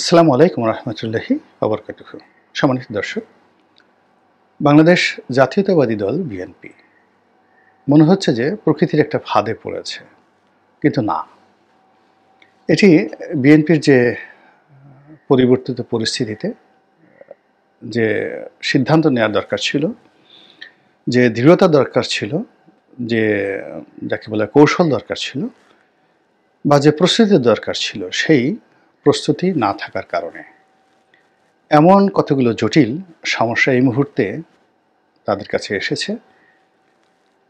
আসসালামু আলাইকুম রহমতুল্লাহি আবরকাতুহ সম্মানিত দর্শক বাংলাদেশ জাতীয়তাবাদী দল বিএনপি মনে হচ্ছে যে প্রকৃতির একটা ফাঁদে পড়েছে কিন্তু না এটি বিএনপির যে পরিবর্তিত পরিস্থিতিতে যে সিদ্ধান্ত নেওয়ার দরকার ছিল যে দৃঢ়তা দরকার ছিল যে যাকে বলে কৌশল দরকার ছিল বা যে প্রস্তুতির দরকার ছিল সেই প্রস্তুতি না থাকার কারণে এমন কতগুলো জটিল সমস্যা এই মুহূর্তে তাদের কাছে এসেছে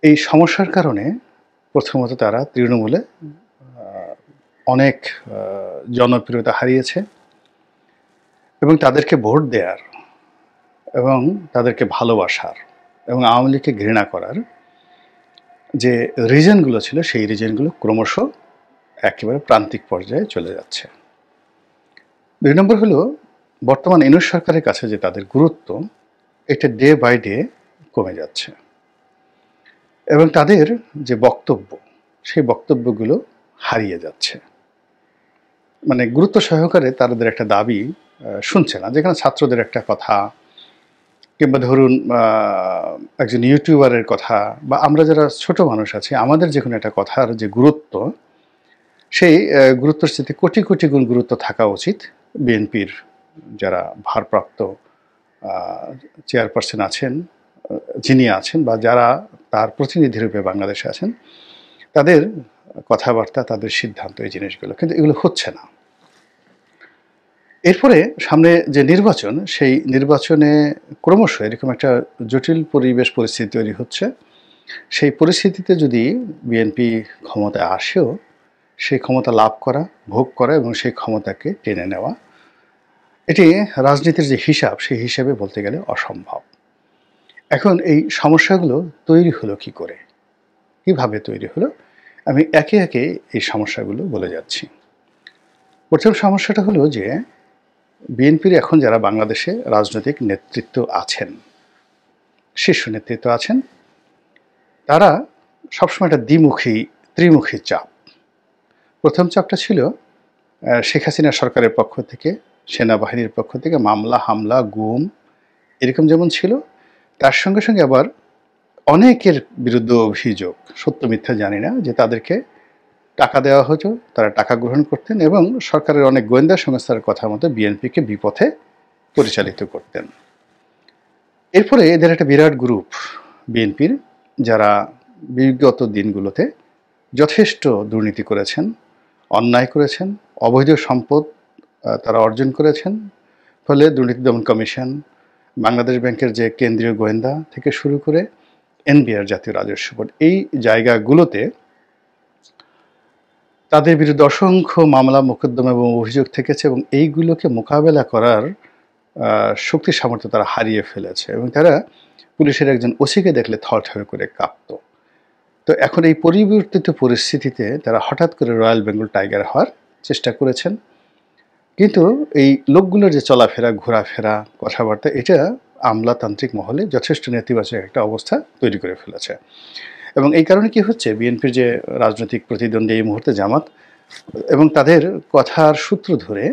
এই সমস্যার কারণে প্রথমত তারা তৃণমূলে অনেক জনপ্রিয়তা হারিয়েছে এবং তাদেরকে ভোট দেওয়ার এবং তাদেরকে ভালোবাসার এবং আওয়ামী লীগকে ঘৃণা করার যে রিজনগুলো ছিল সেই রিজনগুলো ক্রমশ একেবারে প্রান্তিক পর্যায়ে চলে যাচ্ছে দুই নম্বর হলো বর্তমান এনএস সরকারের কাছে যে তাদের গুরুত্ব এটা ডে বাই ডে কমে যাচ্ছে এবং তাদের যে বক্তব্য সেই বক্তব্যগুলো হারিয়ে যাচ্ছে মানে গুরুত্ব সহকারে তাদের একটা দাবি শুনছে না যেখানে ছাত্রদের একটা কথা কিংবা ধরুন একজন ইউটিউবারের কথা বা আমরা যারা ছোট মানুষ আছি আমাদের যে কোনো একটা কথার যে গুরুত্ব সেই গুরুত্বর স্থিতি কোটি কোটি গুণ গুরুত্ব থাকা উচিত বিএনপির যারা ভারপ্রাপ্ত চেয়ারপারসন আছেন যিনি আছেন বা যারা তার প্রতিনিধি রূপে বাংলাদেশে আছেন তাদের কথাবার্তা তাদের সিদ্ধান্ত এই জিনিসগুলো কিন্তু এগুলো হচ্ছে না এরপরে সামনে যে নির্বাচন সেই নির্বাচনে ক্রমশ এরকম একটা জটিল পরিবেশ পরিস্থিতি তৈরি হচ্ছে সেই পরিস্থিতিতে যদি বিএনপি ক্ষমতায় আসেও সেই ক্ষমতা লাভ করা ভোগ করা এবং সেই ক্ষমতাকে টেনে নেওয়া এটি রাজনীতির যে হিসাব সেই হিসাবে বলতে গেলে অসম্ভব এখন এই সমস্যাগুলো তৈরি হলো কি করে কীভাবে তৈরি হলো আমি একে একে এই সমস্যাগুলো বলে যাচ্ছি প্রথম সমস্যাটা হলো যে বিএনপির এখন যারা বাংলাদেশে রাজনৈতিক নেতৃত্ব আছেন শীর্ষ নেতৃত্ব আছেন তারা সবসময় একটা দ্বিমুখী ত্রিমুখী চাপ প্রথম চাপটা ছিল শেখ হাসিনা সরকারের পক্ষ থেকে সেনাবাহিনীর পক্ষ থেকে মামলা হামলা গুম এরকম যেমন ছিল তার সঙ্গে সঙ্গে আবার অনেকের বিরুদ্ধে অভিযোগ সত্য মিথ্যা জানি না যে তাদেরকে টাকা দেওয়া হতো তারা টাকা গ্রহণ করতেন এবং সরকারের অনেক গোয়েন্দা সংস্থার কথা মতো বিএনপিকে বিপথে পরিচালিত করতেন এরপরে এদের একটা বিরাট গ্রুপ বিএনপির যারা বিগত দিনগুলোতে যথেষ্ট দুর্নীতি করেছেন অন্যায় করেছেন অবৈধ সম্পদ তারা অর্জন করেছেন ফলে দুর্নীতি দমন কমিশন বাংলাদেশ ব্যাংকের যে কেন্দ্রীয় গোয়েন্দা থেকে শুরু করে এনবিআর জাতীয় রাজস্ব বোর্ড এই জায়গাগুলোতে তাদের বিরুদ্ধে অসংখ্য মামলা মোকদ্দমা এবং অভিযোগ থেকেছে এবং এইগুলোকে মোকাবেলা করার শক্তি সামর্থ্য তারা হারিয়ে ফেলেছে এবং তারা পুলিশের একজন ওসিকে দেখলে থরথর করে কাঁপত তো এখন এই পরিবর্তিত পরিস্থিতিতে তারা হঠাৎ করে রয়্যাল বেঙ্গল টাইগার হওয়ার চেষ্টা করেছেন কিন্তু এই লোকগুলোর যে চলাফেরা ঘোরাফেরা কথাবার্তা এটা আমলাতান্ত্রিক মহলে যথেষ্ট নেতিবাচক একটা অবস্থা তৈরি করে ফেলেছে এবং এই কারণে কি হচ্ছে বিএনপির যে রাজনৈতিক প্রতিদ্বন্দ্বী এই মুহূর্তে জামাত এবং তাদের কথার সূত্র ধরে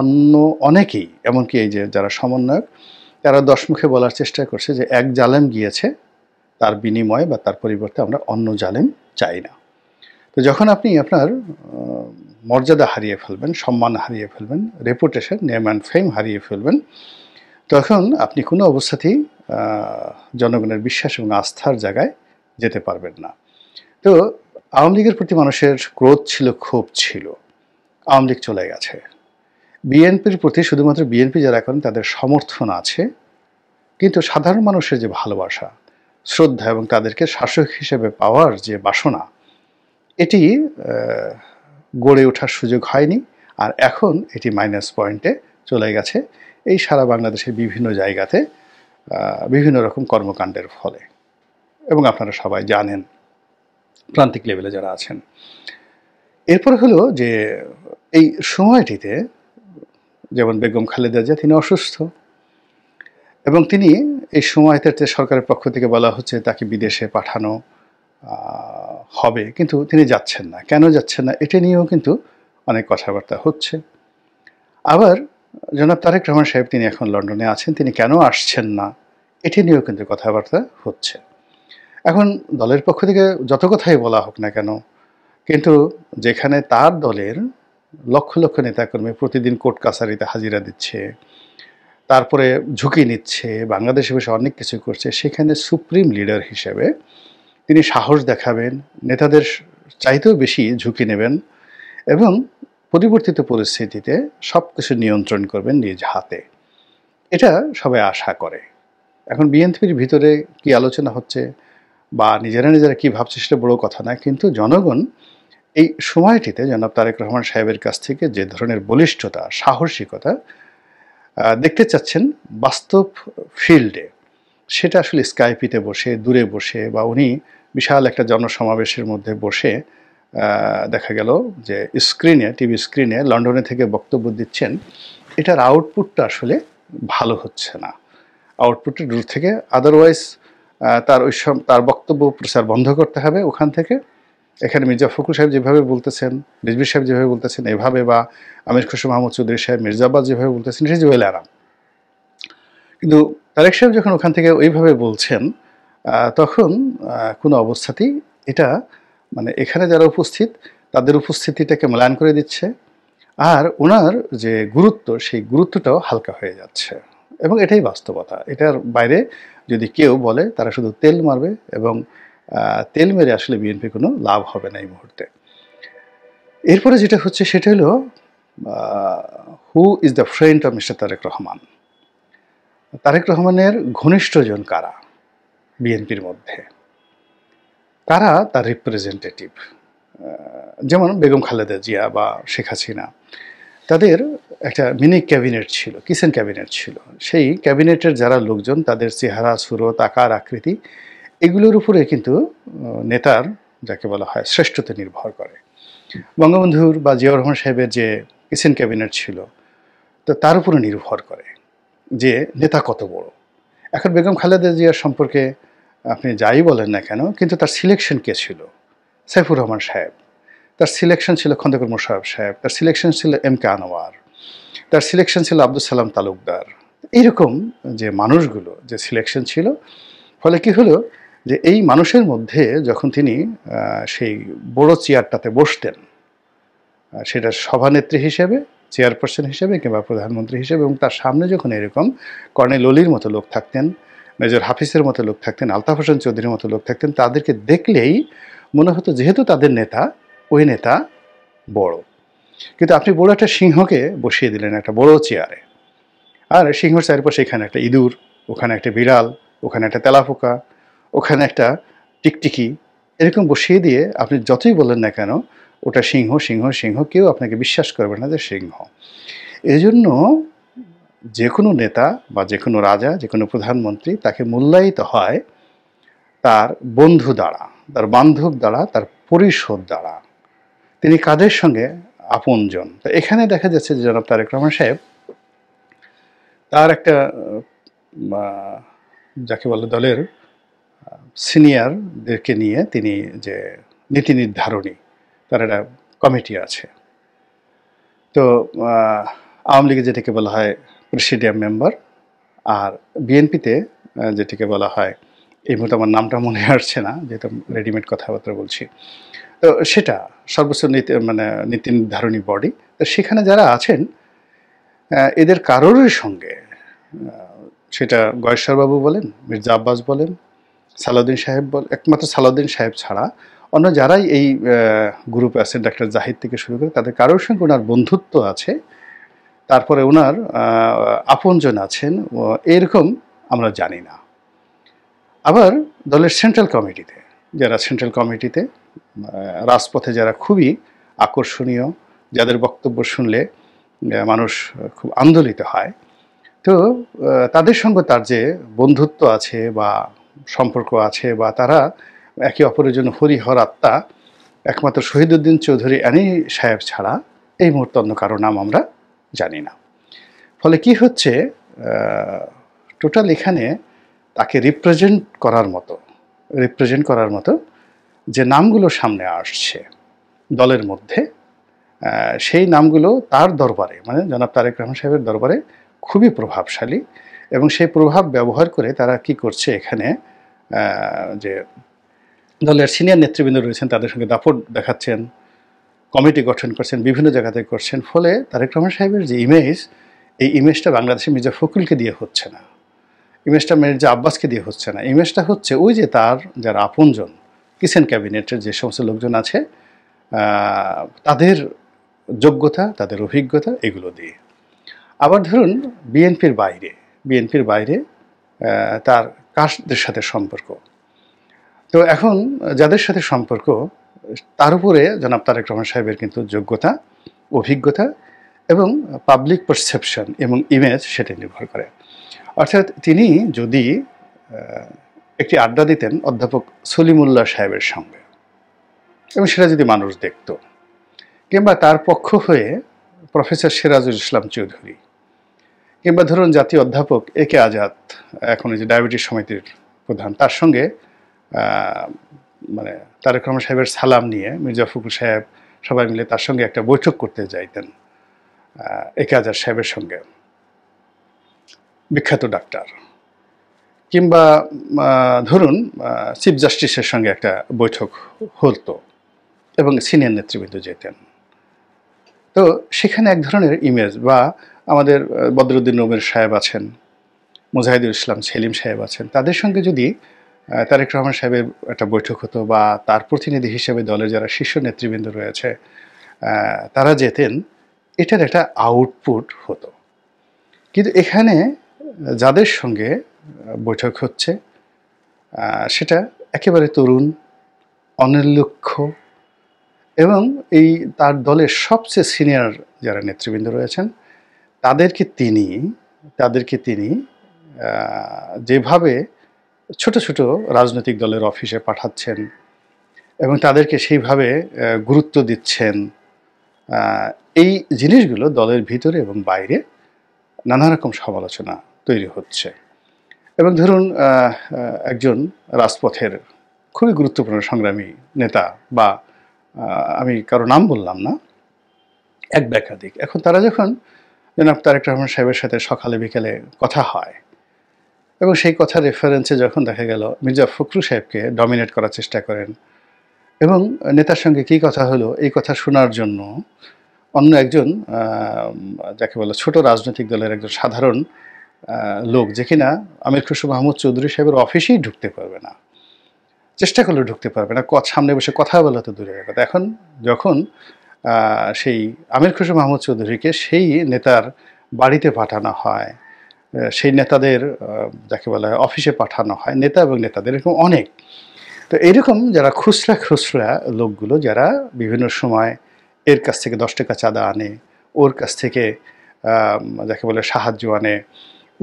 অন্য অনেকেই এমনকি এই যে যারা সমন্বয়ক তারা দশ মুখে বলার চেষ্টা করছে যে এক জালেম গিয়েছে তার বিনিময়ে বা তার পরিবর্তে আমরা অন্য জালেম চাই না তো যখন আপনি আপনার মর্যাদা হারিয়ে ফেলবেন সম্মান হারিয়ে ফেলবেন রেপুটেশন নেম অ্যান্ড ফেম হারিয়ে ফেলবেন তখন আপনি কোনো অবস্থাতেই জনগণের বিশ্বাস এবং আস্থার জায়গায় যেতে পারবেন না তো আওয়ামী লীগের প্রতি মানুষের ক্রোধ ছিল ক্ষোভ ছিল আওয়ামী লীগ চলে গেছে বিএনপির প্রতি শুধুমাত্র বিএনপি যারা করেন তাদের সমর্থন আছে কিন্তু সাধারণ মানুষের যে ভালোবাসা শ্রদ্ধা এবং তাদেরকে শাসক হিসেবে পাওয়ার যে বাসনা এটি গড়ে ওঠার সুযোগ হয়নি আর এখন এটি মাইনাস পয়েন্টে চলে গেছে এই সারা বাংলাদেশের বিভিন্ন জায়গাতে বিভিন্ন রকম কর্মকাণ্ডের ফলে এবং আপনারা সবাই জানেন প্রান্তিক লেভেলে যারা আছেন এরপর হলো যে এই সময়টিতে যেমন বেগম খালেদা জিয়া তিনি অসুস্থ এবং তিনি এই সময়তে সরকারের পক্ষ থেকে বলা হচ্ছে তাকে বিদেশে পাঠানো হবে কিন্তু তিনি যাচ্ছেন না কেন যাচ্ছেন না এটা নিয়েও কিন্তু অনেক কথাবার্তা হচ্ছে আবার জনাব তারেক রহমান সাহেব তিনি এখন লন্ডনে আছেন তিনি কেন আসছেন না এটি নিয়েও কিন্তু কথাবার্তা হচ্ছে এখন দলের পক্ষ থেকে যত কথাই বলা হোক না কেন কিন্তু যেখানে তার দলের লক্ষ লক্ষ নেতাকর্মী প্রতিদিন কোর্ট কাছারিতে হাজিরা দিচ্ছে তারপরে ঝুঁকি নিচ্ছে বাংলাদেশে বসে অনেক কিছু করছে সেখানে সুপ্রিম লিডার হিসেবে তিনি সাহস দেখাবেন নেতাদের চাইতেও বেশি ঝুঁকি নেবেন এবং পরিবর্তিত পরিস্থিতিতে সব কিছু নিয়ন্ত্রণ করবেন নিজ হাতে এটা সবাই আশা করে এখন বিএনপির ভিতরে কি আলোচনা হচ্ছে বা নিজেরা নিজেরা কী ভাবছে সেটা বড় কথা না কিন্তু জনগণ এই সময়টিতে জনাব তারেক রহমান সাহেবের কাছ থেকে যে ধরনের বলিষ্ঠতা সাহসিকতা দেখতে চাচ্ছেন বাস্তব ফিল্ডে সেটা আসলে স্কাইপিতে বসে দূরে বসে বা উনি বিশাল একটা জনসমাবেশের মধ্যে বসে দেখা গেল যে স্ক্রিনে টিভি স্ক্রিনে লন্ডনে থেকে বক্তব্য দিচ্ছেন এটার আউটপুটটা আসলে ভালো হচ্ছে না আউটপুটটা দূর থেকে আদারওয়াইজ তার ওই সব তার বক্তব্য প্রচার বন্ধ করতে হবে ওখান থেকে এখানে মির্জা ফখরুল সাহেব যেভাবে বলতেছেন রিজবির সাহেব যেভাবে বলতেছেন এভাবে বা আমির খুশি মাহমুদ চৌধুরী সাহেব মির্জাবাদ যেভাবে বলতেছেন সে জুয়েল আরাম কিন্তু তারেক সাহেব যখন ওখান থেকে ওইভাবে বলছেন তখন কোনো অবস্থাতেই এটা মানে এখানে যারা উপস্থিত তাদের উপস্থিতিটাকে মূল্যায়ন করে দিচ্ছে আর ওনার যে গুরুত্ব সেই গুরুত্বটাও হালকা হয়ে যাচ্ছে এবং এটাই বাস্তবতা এটার বাইরে যদি কেউ বলে তারা শুধু তেল মারবে এবং তেল মেরে আসলে বিএনপি কোনো লাভ হবে না এই মুহূর্তে এরপরে যেটা হচ্ছে সেটা হলো who is the friend of mister Tarique Rahman Tarique রহমানের ঘনিষ্ঠজন কারা বিএনপির মধ্যে কারা তার রিপ্রেজেন্টেটিভ যেমন বেগম খালেদা জিয়া বা শেখ হাসিনা তাদের একটা মিনি ক্যাবিনেট ছিল কিসেন ক্যাবিনেট ছিল সেই ক্যাবিনেটের যারা লোকজন তাদের চেহারা সুরত আকার আকৃতি এগুলোর উপরে কিন্তু নেতার যাকে বলা হয় শ্রেষ্ঠতা নির্ভর করে বঙ্গবন্ধুর বা জিয়াউর রহমান সাহেবের যে কিচেন ক্যাবিনেট ছিল তো তার উপরে নির্ভর করে যে নেতা কত বড় এখন বেগম খালেদা জিয়ার সম্পর্কে আপনি যাই বলেন না কেন কিন্তু তার সিলেকশন কে ছিল সাইফুর রহমান সাহেব তার সিলেকশন ছিল খন্দকর মোশারফ সাহেব তার সিলেকশন ছিল এম কে আনোয়ার তার সিলেকশন ছিল আব্দুল সালাম তালুকদার এরকম যে মানুষগুলো যে সিলেকশন ছিল ফলে কি হলো যে এই মানুষের মধ্যে যখন তিনি সেই বড় চেয়ারটাতে বসতেন সেটা সভানেত্রী হিসেবে চেয়ারপারসন হিসেবে কিংবা প্রধানমন্ত্রী হিসেবে এবং তার সামনে যখন এরকম কর্নেল অলির মতো লোক থাকতেন মেজর হাফিজের মতো লোক থাকতেন আলতাফ হোসেন চৌধুরীর মতো লোক থাকতেন তাদেরকে দেখলেই মনে হতো যেহেতু তাদের নেতা ওই নেতা বড় কিন্তু আপনি বড় একটা সিংহকে বসিয়ে দিলেন একটা বড় চেয়ারে আর সিংহ চারিপাশে এখানে একটা ইঁদুর ওখানে একটা বিড়াল ওখানে একটা তেলাপোকা ওখানে একটা টিকটিকি এরকম বসিয়ে দিয়ে আপনি যতই বলেন না কেন ওটা সিংহ সিংহ সিংহ কেউ আপনাকে বিশ্বাস করবে না যে সিংহ এজন্য যে কোনো নেতা বা যে কোনো রাজা যে কোনো প্রধানমন্ত্রী তাকে মূল্যায়িত হয় তার বন্ধু দ্বারা তার বান্ধব দ্বারা তার পরিষদ দ্বারা তিনি কাদের সঙ্গে আপনজন তা এখানে দেখা যাচ্ছে যে জনাব তারেক রহমান সাহেব তার একটা যাকে বলে দলের সিনিয়রদেরকে নিয়ে তিনি যে নীতি নির্ধারণী তার একটা কমিটি আছে তো আওয়ামী লীগে যেটাকে বলা হয় প্রেসিডিয়াম মেম্বার আর বিএনপিতে যেটিকে বলা হয় এই মুহূর্তে আমার নামটা মনে আসছে না যেহেতু রেডিমেড কথাবার্তা বলছি তো সেটা সর্বোচ্চ নীতি মানে নীতি নির্ধারণী বডি সেখানে যারা আছেন এদের কারোরই সঙ্গে সেটা গয়েশ্বরবাবু বলেন মির্জা আব্বাস বলেন সালাউদ্দিন সাহেব বল একমাত্র সালাউদ্দিন সাহেব ছাড়া অন্য যারাই এই গ্রুপে আছেন ডাক্তার জাহিদ থেকে শুরু করে তাদের কারোর সঙ্গে ওনার বন্ধুত্ব আছে তারপরে ওনার আপনজন আছেন এরকম আমরা জানি না আবার দলের সেন্ট্রাল কমিটিতে যারা সেন্ট্রাল কমিটিতে রাজপথে যারা খুবই আকর্ষণীয় যাদের বক্তব্য শুনলে মানুষ খুব আন্দোলিত হয় তো তাদের সঙ্গে তার যে বন্ধুত্ব আছে বা সম্পর্ক আছে বা তারা একে অপরের জন্য হরিহর আত্মা একমাত্র শহীদুদ্দিন চৌধুরী অ্যানি সাহেব ছাড়া এই মুহূর্তে অন্য কারো নাম আমরা জানি না ফলে কি হচ্ছে টোটাল এখানে তাকে রিপ্রেজেন্ট করার মতো রিপ্রেজেন্ট করার মতো যে নামগুলো সামনে আসছে দলের মধ্যে সেই নামগুলো তার দরবারে মানে জনাব তারেক রহমান সাহেবের দরবারে খুবই প্রভাবশালী এবং সেই প্রভাব ব্যবহার করে তারা কি করছে এখানে যে দলের সিনিয়র নেতৃবৃন্দ রয়েছেন তাদের সঙ্গে দাপট দেখাচ্ছেন কমিটি গঠন করছেন বিভিন্ন জায়গাতে করছেন ফলে তারেক রহমান সাহেবের যে ইমেজ এই ইমেজটা বাংলাদেশে মির্জা ফখরুলকে দিয়ে হচ্ছে না ইমেজটা মির্জা আব্বাসকে দিয়ে হচ্ছে না ইমেজটা হচ্ছে ওই যে তার যারা আপনজন কিষেন ক্যাবিনেটের যে সমস্ত লোকজন আছে তাদের যোগ্যতা তাদের অভিজ্ঞতা এগুলো দিয়ে আবার ধরুন বিএনপির বাইরে বিএনপির বাইরে তার কাস্টদের সাথে সম্পর্ক তো এখন যাদের সাথে সম্পর্ক তার উপরে জনাব তারেক রহমান সাহেবের কিন্তু যোগ্যতা অভিজ্ঞতা এবং পাবলিক পারসেপশন এবং ইমেজ সেটা নির্ভর করে অর্থাৎ তিনি যদি একটি আড্ডা দিতেন অধ্যাপক সলিমুল্লাহ সাহেবের সঙ্গে এবং সেটা যদি মানুষ দেখত কিংবা তার পক্ষ হয়ে প্রফেসর সিরাজুল ইসলাম চৌধুরী কিংবা ধরুন জাতীয় অধ্যাপক এ কে আজাদ এখন যে ডায়াবেটিস সমিতির প্রধান তার সঙ্গে মানে তারেক রহমান সাহেবের সালাম নিয়ে মির্জা ফখরুল সাহেব সবাই মিলে তার সঙ্গে একটা বৈঠক করতে যাইতেন এ কে আজাদ সাহেবের সঙ্গে বিখ্যাত ডাক্তার কিংবা ধরুন চিফ জাস্টিসের সঙ্গে একটা বৈঠক হতো এবং সিনিয়র নেতৃবৃন্দ যেতেন তো সেখানে এক ধরনের ইমেজ বা আমাদের বদরুদ্দিন রুমের সাহেব আছেন মুজাহিদুল ইসলাম সেলিম সাহেব আছেন তাদের সঙ্গে যদি তারেক রহমান সাহেবের একটা বৈঠক হতো বা তার প্রতিনিধি হিসেবে দলের যারা শীর্ষ নেতৃবৃন্দ রয়েছে তারা যেতেন এটার একটা আউটপুট হতো কিন্তু এখানে যাদের সঙ্গে বৈঠক হচ্ছে সেটা একেবারে তরুণ অনির্লক্ষ এবং এই তার দলের সবচেয়ে সিনিয়র যারা নেতৃবৃন্দ রয়েছেন তাদেরকে তিনি তাদেরকে তিনি যেভাবে ছোট ছোট রাজনৈতিক দলের অফিসে পাঠাচ্ছেন এবং তাদেরকে সেইভাবে গুরুত্ব দিচ্ছেন এই জিনিসগুলো দলের ভিতরে এবং বাইরে নানা রকম সমালোচনা তৈরি হচ্ছে এবং ধরুন একজন রাজপথের খুবই গুরুত্বপূর্ণ সংগ্রামী নেতা বা আমি কারো নাম বললাম না এক একাধিক এখন তারা যখন জনাব তারেক রহমান সাহেবের সাথে সকালে বিকেলে কথা হয় এবং সেই কথার রেফারেন্সে যখন দেখা গেল মির্জা ফখরু সাহেবকে ডমিনেট করার চেষ্টা করেন এবং নেতার সঙ্গে কী কথা হলো এই কথা শোনার জন্য অন্য একজন যাকে বলো ছোট রাজনৈতিক দলের একজন সাধারণ লোক যে কিনা আমির খুশু মাহমুদ চৌধুরী সাহেবের অফিসেই ঢুকতে পারবে না চেষ্টা করলে ঢুকতে পারবে না সামনে বসে কথা বলা তো দূরে কথা এখন যখন সেই আমির খুশি মাহমুদ চৌধুরীকে সেই নেতার বাড়িতে পাঠানো হয় সেই নেতাদের যাকে বলা হয় অফিসে পাঠানো হয় নেতা এবং নেতাদের এরকম অনেক তো এরকম যারা খুচরা খুচরা লোকগুলো যারা বিভিন্ন সময় এর কাছ থেকে দশ টাকা চাঁদা আনে ওর কাছ থেকে যাকে বলে সাহায্য আনে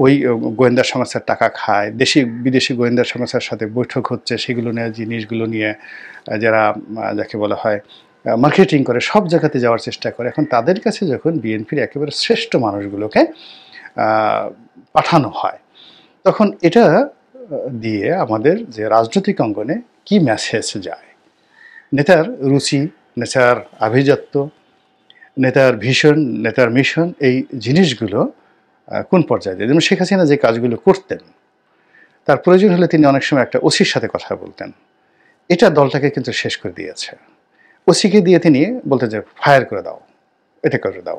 ওই গোয়েন্দা সংস্থার টাকা খায় দেশি বিদেশি গোয়েন্দা সংস্থার সাথে বৈঠক হচ্ছে সেগুলো নিয়ে জিনিসগুলো নিয়ে যারা যাকে বলা হয় মার্কেটিং করে সব জায়গাতে যাওয়ার চেষ্টা করে এখন তাদের কাছে যখন বিএনপির একেবারে শ্রেষ্ঠ মানুষগুলোকে পাঠানো হয় তখন এটা দিয়ে আমাদের যে রাজনৈতিক অঙ্গনে কি মেসেজ যায় নেতার রুচি নেতার আভিজাত্য নেতার ভিশন নেতার মিশন এই জিনিসগুলো কোন পর্যায়ে যেমন শেখ হাসিনা যে কাজগুলো করতেন তার প্রয়োজন হলে তিনি অনেক সময় একটা ওসির সাথে কথা বলতেন এটা দলটাকে কিন্তু শেষ করে দিয়েছে ওসিকে দিয়ে তিনি বলতে যে ফায়ার করে দাও এটা করে দাও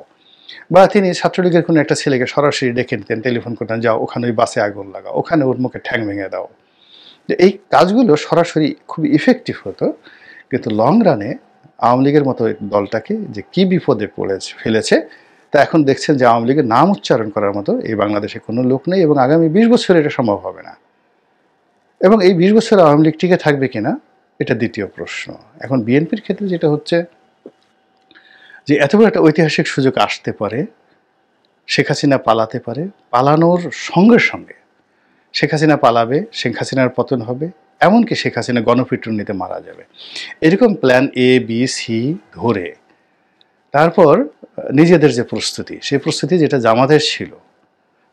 বা তিনি ছাত্রলীগের কোনো একটা ছেলেকে সরাসরি ডেকে নিতেন টেলিফোন করতেন যাও ওখানে ওই বাসে আগুন লাগাও ওখানে ওর মুখে ঠ্যাং ভেঙে দাও এই কাজগুলো সরাসরি খুব ইফেক্টিভ হতো কিন্তু লং রানে আওয়ামী লীগের মতো দলটাকে যে কি বিপদে পড়ে ফেলেছে তা এখন দেখছেন যে আওয়ামী লীগের নাম উচ্চারণ করার মতো এই বাংলাদেশে কোনো লোক নেই এবং আগামী বিশ বছর এটা সম্ভব হবে না এবং এই বিশ বছর আওয়ামী লীগ টিকে থাকবে কিনা এটা দ্বিতীয় প্রশ্ন এখন বিএনপির ক্ষেত্রে যেটা হচ্ছে যে এত বড় একটা ঐতিহাসিক সুযোগ আসতে পারে শেখ হাসিনা পালাতে পারে পালানোর সঙ্গে সঙ্গে শেখ হাসিনা পালাবে শেখ হাসিনার পতন হবে এমনকি শেখ হাসিনা গণপিটুনিতে মারা যাবে এরকম প্ল্যান এ বি সি ধরে তারপর নিজেদের যে প্রস্তুতি সেই প্রস্তুতি যেটা জামাতের ছিল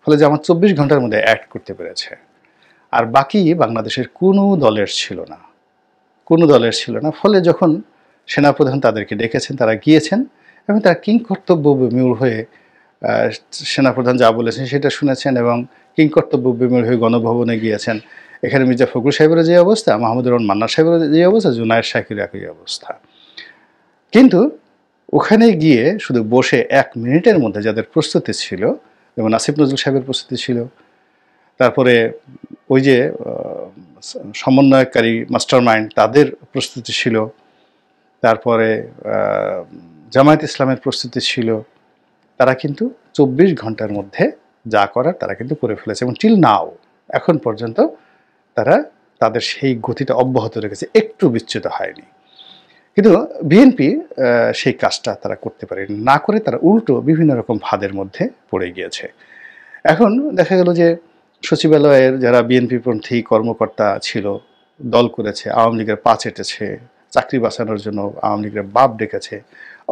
ফলে জামাত চব্বিশ ঘন্টার মধ্যে অ্যাড করতে পেরেছে আর বাকি বাংলাদেশের কোনো দলের ছিল না কোনো দলের ছিল না ফলে যখন সেনাপ্রধান তাদেরকে ডেকেছেন তারা গিয়েছেন এবং তারা কিং কর্তব্য বিমূল হয়ে সেনাপ্রধান যা বলেছেন সেটা শুনেছেন এবং কিং কর্তব্য বিমূল হয়ে গণভবনে গিয়েছেন এখানে মির্জা ফখরুল সাহেবের যে অবস্থা মাহমুদুর রহমান মান্না সাহেবের যে অবস্থা জুনায়ের সাহেবের একই অবস্থা কিন্তু ওখানে গিয়ে শুধু বসে এক মিনিটের মধ্যে যাদের প্রস্তুতি ছিল যেমন আসিফ নজরুল সাহেবের প্রস্তুতি ছিল তারপরে ওই যে সমন্বয়কারী মাস্টারমাইন্ড তাদের প্রস্তুতি ছিল তারপরে জামায়াত ইসলামের প্রস্তুতি ছিল তারা কিন্তু চব্বিশ ঘন্টার মধ্যে যা করার তারা কিন্তু করে ফেলেছে এবং টিল নাও এখন পর্যন্ত তারা তাদের সেই গতিটা অব্যাহত রেখেছে একটু বিচ্ছুত হয়নি কিন্তু বিএনপি সেই কাজটা তারা করতে পারে না করে তারা উল্টো বিভিন্ন রকম ভাদের মধ্যে পড়ে গিয়েছে এখন দেখা গেল যে সচিবালয়ের যারা বিএনপি পন্থী কর্মকর্তা ছিল দল করেছে আওয়ামী লীগের পা চেটেছে চাকরি বাঁচানোর জন্য আওয়ামী লীগের বাপ ডেকেছে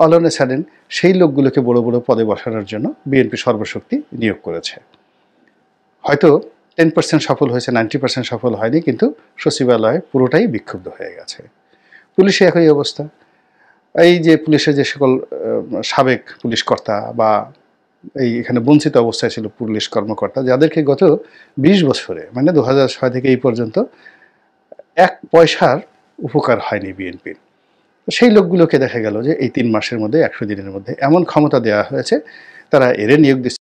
অলনে ছাড়েন সেই লোকগুলোকে বড় বড় পদে বসানোর জন্য বিএনপি সর্বশক্তি নিয়োগ করেছে হয়তো টেন পার্সেন্ট সফল হয়েছে নাইনটি পার্সেন্ট সফল হয়নি কিন্তু সচিবালয় পুরোটাই বিক্ষুব্ধ হয়ে গেছে পুলিশে একই অবস্থা এই যে পুলিশের যে সকল সাবেক পুলিশ কর্তা বা এই এখানে বঞ্চিত অবস্থায় ছিল পুলিশ কর্মকর্তা যাদেরকে গত ২০ বছরে মানে দু ছয় থেকে এই পর্যন্ত এক পয়সার উপকার হয়নি বিএনপির সেই লোকগুলোকে দেখা গেল যে এই তিন মাসের মধ্যে একশো দিনের মধ্যে এমন ক্ষমতা দেওয়া হয়েছে তারা এরে নিয়োগ দিচ্ছে